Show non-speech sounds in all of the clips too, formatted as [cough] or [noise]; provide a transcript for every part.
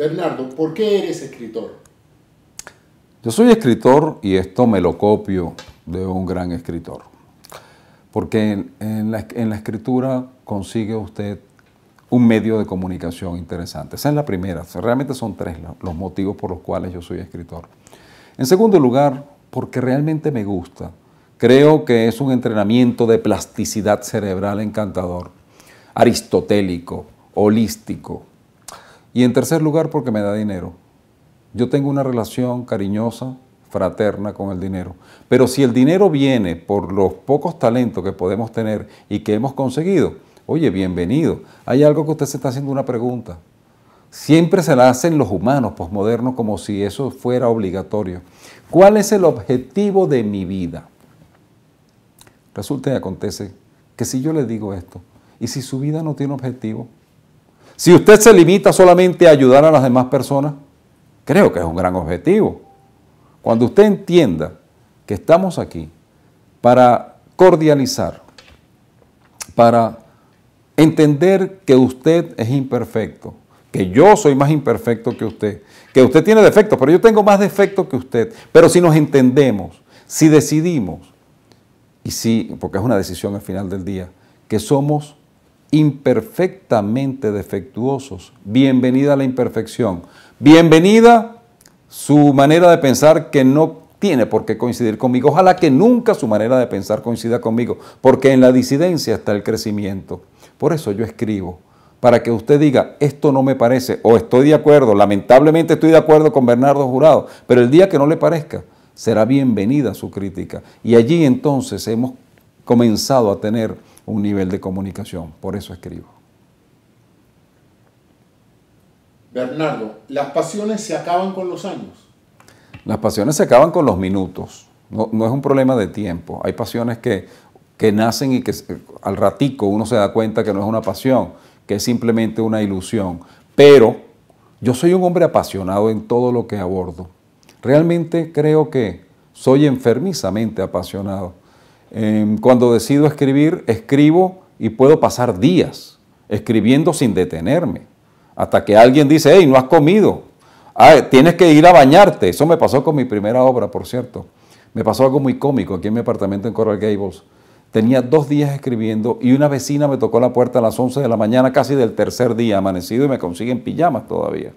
Bernardo, ¿por qué eres escritor? Yo soy escritor y esto me lo copio de un gran escritor. Porque en, la, la escritura consigue usted un medio de comunicación interesante. Esa es la primera. Realmente son tres los motivos por los cuales yo soy escritor. En segundo lugar, porque realmente me gusta. Creo que es un entrenamiento de plasticidad cerebral encantador, aristotélico, holístico, y en tercer lugar, porque me da dinero. Yo tengo una relación cariñosa, fraterna con el dinero. Pero si el dinero viene por los pocos talentos que podemos tener y que hemos conseguido, oye, bienvenido. Hay algo que usted se está haciendo una pregunta. Siempre se la hacen los humanos posmodernos como si eso fuera obligatorio. ¿Cuál es el objetivo de mi vida? Resulta y acontece que si yo le digo esto, y si su vida no tiene objetivo, si usted se limita solamente a ayudar a las demás personas, creo que es un gran objetivo. Cuando usted entienda que estamos aquí para cordializar, para entender que usted es imperfecto, que yo soy más imperfecto que usted, que usted tiene defectos, pero yo tengo más defectos que usted. Pero si nos entendemos, si decidimos, y si, porque es una decisión al final del día, que somos imperfectamente defectuosos. Bienvenida a la imperfección. Bienvenida su manera de pensar que no tiene por qué coincidir conmigo. Ojalá que nunca su manera de pensar coincida conmigo, porque en la disidencia está el crecimiento. Por eso yo escribo, para que usted diga, esto no me parece, o estoy de acuerdo, lamentablemente estoy de acuerdo con Bernardo Jurado, pero el día que no le parezca, será bienvenida su crítica. Y allí entonces hemos comenzado a tener un nivel de comunicación. Por eso escribo. Bernardo, ¿las pasiones se acaban con los años? Las pasiones se acaban con los minutos. No, es un problema de tiempo. Hay pasiones que, que nacen y que al ratico uno se da cuenta que no es una pasión, que es simplemente una ilusión. Pero yo soy un hombre apasionado en todo lo que abordo. Realmente creo que soy enfermizamente apasionado. Em, cuando decido escribir, escribo y puedo pasar días escribiendo sin detenerme, hasta que alguien dice, hey, no has comido, ah, eh, tienes que ir a bañarte. Eso me pasó con mi primera obra, por cierto. Me pasó algo muy cómico aquí en mi apartamento en Coral Gables. Tenía dos días escribiendo y una vecina me tocó la puerta a las 11 de la mañana, casi del tercer día, amanecido, y me consiguen pijamas todavía.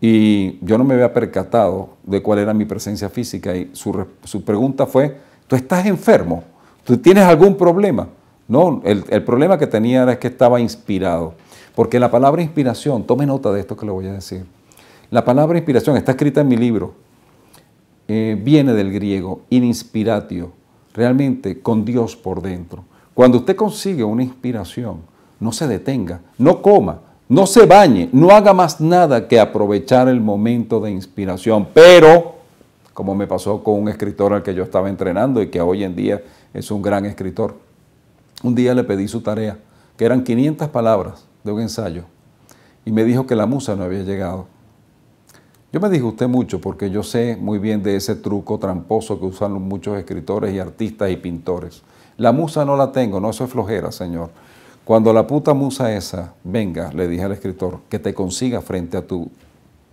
Y yo no me había percatado de cuál era mi presencia física y su pregunta fue, tú estás enfermo, tú tienes algún problema. No, el, problema que tenía era que estaba inspirado. Porque la palabra inspiración, tome nota de esto que le voy a decir. La palabra inspiración está escrita en mi libro. Eh, viene del griego inspiratio, realmente con Dios por dentro. Cuando usted consigue una inspiración, no se detenga, no coma, no se bañe, no haga más nada que aprovechar el momento de inspiración, pero como me pasó con un escritor al que yo estaba entrenando y que hoy en día es un gran escritor. Un día le pedí su tarea, que eran 500 palabras de un ensayo, y me dijo que la musa no había llegado. Yo me disgusté mucho porque yo sé muy bien de ese truco tramposo que usan muchos escritores y artistas y pintores. La musa no la tengo, no, soy flojera, señor. Cuando la puta musa esa venga, le dije al escritor, que te consiga frente a tu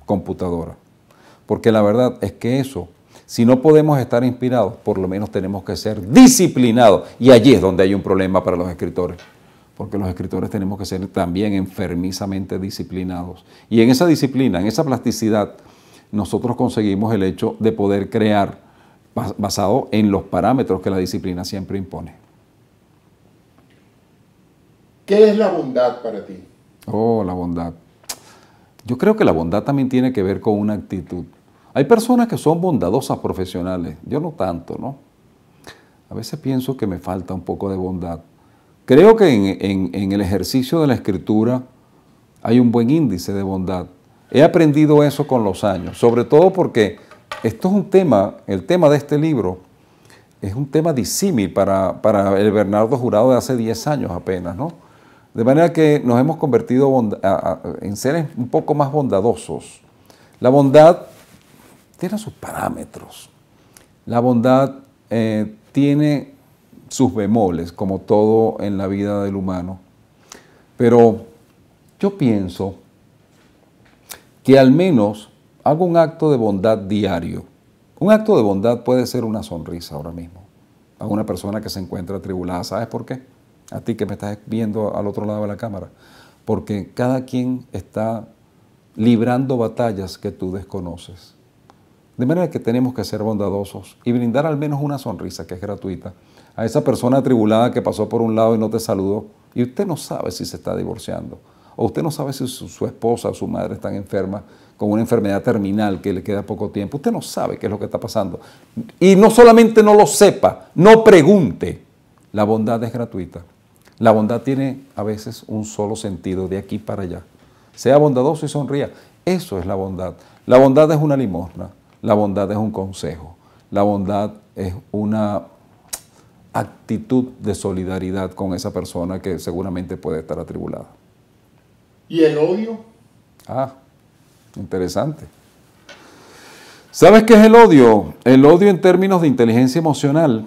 computadora. Porque la verdad es que eso, si no podemos estar inspirados, por lo menos tenemos que ser disciplinados. Y allí es donde hay un problema para los escritores. Porque los escritores tenemos que ser también enfermizamente disciplinados. Y en esa disciplina, en esa plasticidad, nosotros conseguimos el hecho de poder crear basado en los parámetros que la disciplina siempre impone. ¿Qué es la bondad para ti? Oh, la bondad. Yo creo que la bondad también tiene que ver con una actitud. Hay personas que son bondadosas profesionales, yo no tanto, ¿no? A veces pienso que me falta un poco de bondad. Creo que en, el ejercicio de la escritura hay un buen índice de bondad. He aprendido eso con los años, sobre todo porque esto es un tema, el tema de este libro es un tema disímil para el Bernardo Jurado de hace 10 años apenas, ¿no? De manera que nos hemos convertido en seres un poco más bondadosos. La bondad tiene sus parámetros. La bondad eh, tiene sus bemoles, como todo en la vida del humano. Pero yo pienso que al menos hago un acto de bondad diario. Un acto de bondad puede ser una sonrisa ahora mismo a una persona que se encuentra atribulada. ¿Sabes por qué? a ti que me estás viendo al otro lado de la cámara, porque cada quien está librando batallas que tú desconoces. De manera que tenemos que ser bondadosos y brindar al menos una sonrisa que es gratuita a esa persona atribulada que pasó por un lado y no te saludó. Y usted no sabe si se está divorciando, o usted no sabe si su, esposa o su madre están enfermas con una enfermedad terminal que le queda poco tiempo. Usted no sabe qué es lo que está pasando. Y no solamente no lo sepa, no pregunte. La bondad es gratuita. La bondad tiene a veces un solo sentido, de aquí para allá. Sea bondadoso y sonría. Eso es la bondad. La bondad es una limosna, la bondad es un consejo, la bondad es una actitud de solidaridad con esa persona que seguramente puede estar atribulada. ¿Y el odio? Ah, interesante. ¿Sabes qué es el odio? El odio en términos de inteligencia emocional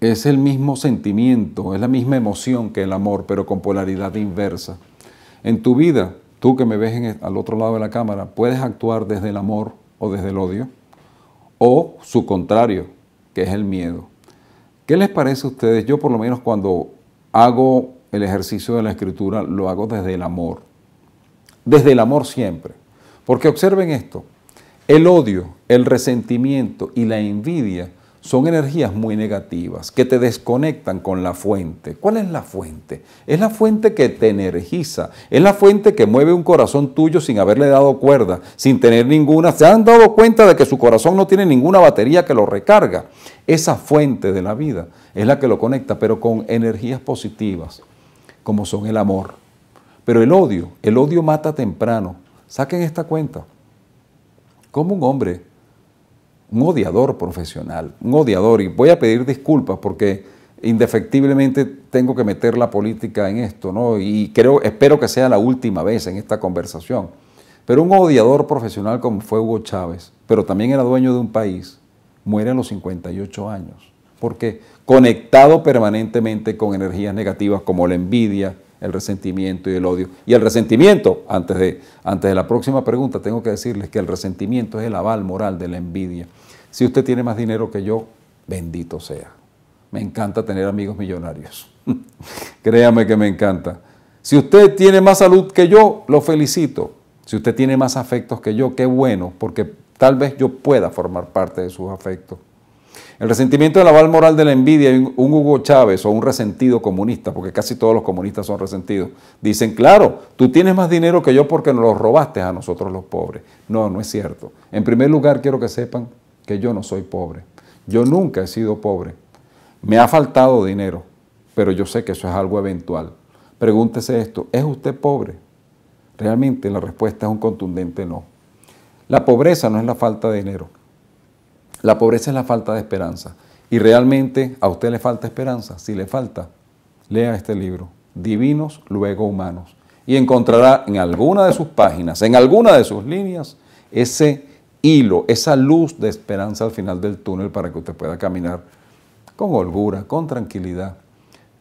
es el mismo sentimiento, es la misma emoción que el amor, pero con polaridad inversa. En tu vida, tú que me ves al otro lado de la cámara, puedes actuar desde el amor o desde el odio, o su contrario, que es el miedo. ¿Qué les parece a ustedes? Yo por lo menos cuando hago el ejercicio de la escritura, lo hago desde el amor. Desde el amor siempre. Porque observen esto, el odio, el resentimiento y la envidia son energías muy negativas que te desconectan con la fuente. ¿Cuál es la fuente? Es la fuente que te energiza, es la fuente que mueve un corazón tuyo sin haberle dado cuerda, sin tener ninguna. Se han dado cuenta de que su corazón no tiene ninguna batería que lo recarga. Esa fuente de la vida es la que lo conecta, pero con energías positivas, como son el amor. Pero el odio, el odio mata temprano. Saquen esta cuenta. Como un hombre un odiador profesional, un odiador. Y voy a pedir disculpas porque indefectiblemente tengo que meter la política en esto, ¿no? Y creo, espero que sea la última vez en esta conversación. Pero un odiador profesional como fue Hugo Chávez, pero también era dueño de un país, muere a los 58 años. porque Conectado permanentemente con energías negativas como la envidia, el resentimiento y el odio. Y el resentimiento, antes de, antes de la próxima pregunta, tengo que decirles que el resentimiento es el aval moral de la envidia. Si usted tiene más dinero que yo, bendito sea. Me encanta tener amigos millonarios. [laughs] Créame que me encanta. Si usted tiene más salud que yo, lo felicito. Si usted tiene más afectos que yo, qué bueno, porque tal vez yo pueda formar parte de sus afectos. El resentimiento de la aval moral de la envidia, un Hugo Chávez o un resentido comunista, porque casi todos los comunistas son resentidos, dicen, claro, tú tienes más dinero que yo porque nos lo robaste a nosotros los pobres. No, no es cierto. En primer lugar, quiero que sepan que yo no soy pobre. Yo nunca he sido pobre. Me ha faltado dinero, pero yo sé que eso es algo eventual. Pregúntese esto, ¿es usted pobre? Realmente la respuesta es un contundente no. La pobreza no es la falta de dinero. La pobreza es la falta de esperanza. Y realmente a usted le falta esperanza. Si le falta, lea este libro, Divinos luego Humanos. Y encontrará en alguna de sus páginas, en alguna de sus líneas, ese hilo, esa luz de esperanza al final del túnel para que usted pueda caminar con holgura, con tranquilidad,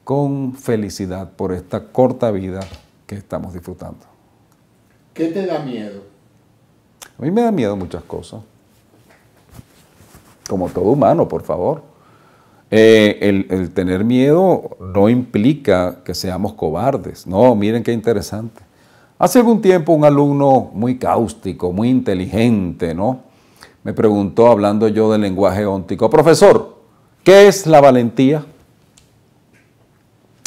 con felicidad por esta corta vida que estamos disfrutando. ¿Qué te da miedo? A mí me da miedo muchas cosas como todo humano, por favor. Eh, el, tener miedo no implica que seamos cobardes. No, miren qué interesante. Hace algún tiempo un alumno muy cáustico, muy inteligente, ¿no? Me preguntó, hablando yo del lenguaje óntico, profesor, ¿qué es la valentía?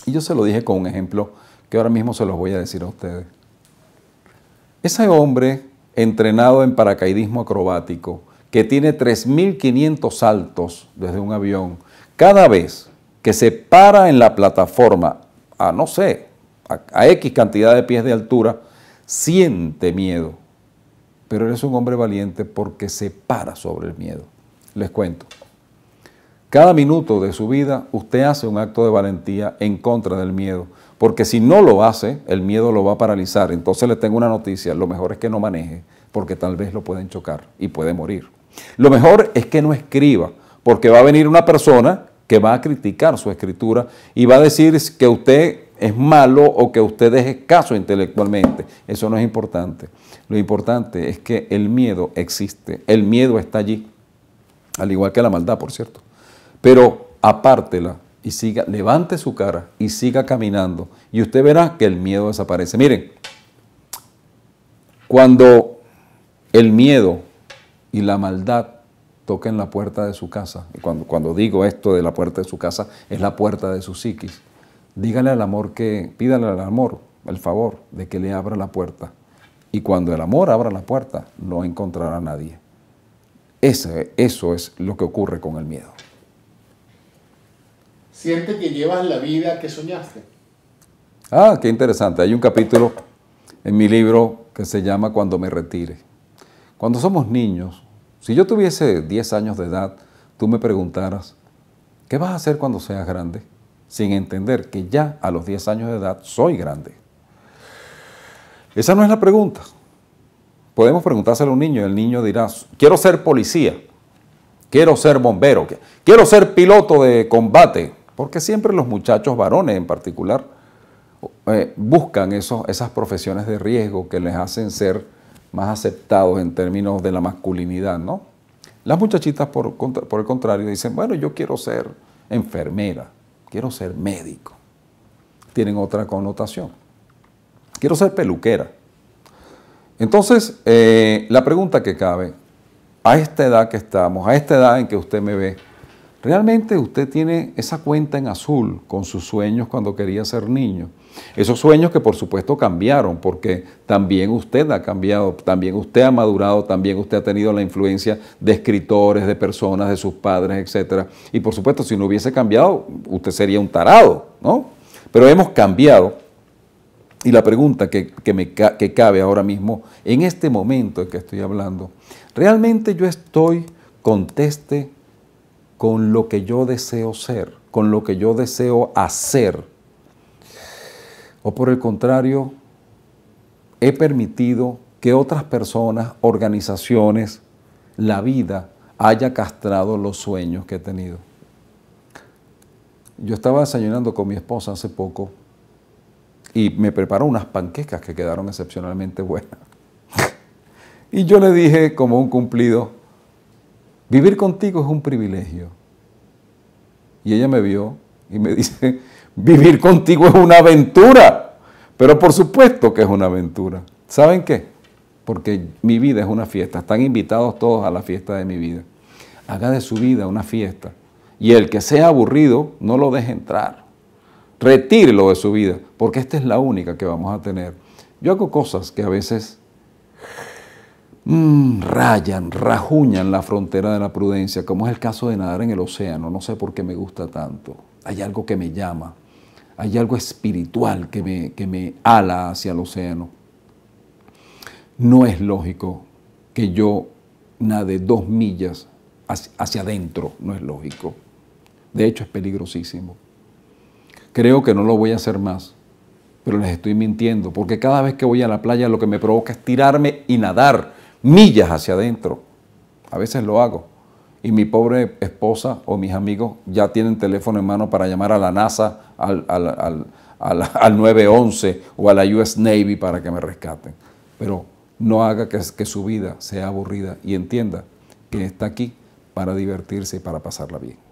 Y yo se lo dije con un ejemplo que ahora mismo se los voy a decir a ustedes. Ese hombre entrenado en paracaidismo acrobático, que tiene 3.500 saltos desde un avión, cada vez que se para en la plataforma a, no sé, a, X cantidad de pies de altura, siente miedo. Pero es un hombre valiente porque se para sobre el miedo. Les cuento. Cada minuto de su vida usted hace un acto de valentía en contra del miedo, porque si no lo hace, el miedo lo va a paralizar. Entonces le tengo una noticia, lo mejor es que no maneje, porque tal vez lo pueden chocar y puede morir. Lo mejor es que no escriba, porque va a venir una persona que va a criticar su escritura y va a decir que usted es malo o que usted es escaso intelectualmente. Eso no es importante. Lo importante es que el miedo existe, el miedo está allí, al igual que la maldad, por cierto. Pero apártela y siga, levante su cara y siga caminando y usted verá que el miedo desaparece. Miren, cuando el miedo y la maldad toca en la puerta de su casa. Y cuando, cuando digo esto de la puerta de su casa, es la puerta de su psiquis. Dígale al amor que, pídale al amor el favor de que le abra la puerta. Y cuando el amor abra la puerta, no encontrará a nadie. eso es lo que ocurre con el miedo. Siente que llevas la vida que soñaste. Ah, qué interesante. Hay un capítulo en mi libro que se llama Cuando me retire. Cuando somos niños, si yo tuviese 10 años de edad, tú me preguntaras, ¿qué vas a hacer cuando seas grande? Sin entender que ya a los 10 años de edad soy grande. Esa no es la pregunta. Podemos preguntárselo a un niño y el niño dirá, quiero ser policía, quiero ser bombero, quiero ser piloto de combate, porque siempre los muchachos varones en particular eh, buscan esas profesiones de riesgo que les hacen ser más aceptados en términos de la masculinidad, ¿no? Las muchachitas, por, el contrario, dicen, bueno, yo quiero ser enfermera, quiero ser médico. Tienen otra connotación. Quiero ser peluquera. Entonces, eh, la pregunta que cabe, a esta edad que estamos, a esta edad en que usted me ve, Realmente usted tiene esa cuenta en azul con sus sueños cuando quería ser niño. Esos sueños que por supuesto cambiaron, porque también usted ha cambiado, también usted ha madurado, también usted ha tenido la influencia de escritores, de personas, de sus padres, etc. Y por supuesto, si no hubiese cambiado, usted sería un tarado, ¿no? Pero hemos cambiado. Y la pregunta que, me, cabe ahora mismo, en este momento en que estoy hablando, ¿realmente yo estoy, conteste, con lo que yo deseo ser, con lo que yo deseo hacer. O por el contrario, he permitido que otras personas, organizaciones, la vida haya castrado los sueños que he tenido. Yo estaba desayunando con mi esposa hace poco y me preparó unas panquecas que quedaron excepcionalmente buenas. [laughs] y yo le dije como un cumplido, Vivir contigo es un privilegio. Y ella me vio y me [laughs] dice, vivir contigo es una aventura. Pero por supuesto que es una aventura. ¿Saben qué? Porque mi vida es una fiesta. Están invitados todos a la fiesta de mi vida. Haga de su vida una fiesta. Y el que sea aburrido, no lo deje entrar. Retírelo de su vida, porque esta es la única que vamos a tener. Yo hago cosas que a veces Mm, rayan, rajuñan la frontera de la prudencia, como es el caso de nadar en el océano. No sé por qué me gusta tanto. Hay algo que me llama, hay algo espiritual que me, que me ala hacia el océano. No es lógico que yo nade dos millas hacia adentro, no es lógico. De hecho, es peligrosísimo. Creo que no lo voy a hacer más, pero les estoy mintiendo, porque cada vez que voy a la playa lo que me provoca es tirarme y nadar millas hacia adentro. A veces lo hago. Y mi pobre esposa o mis amigos ya tienen teléfono en mano para llamar a la NASA, al, 911 [laughs] o a la US Navy para que me rescaten. Pero no haga que su vida sea aburrida y entienda que está aquí para divertirse y para pasarla bien.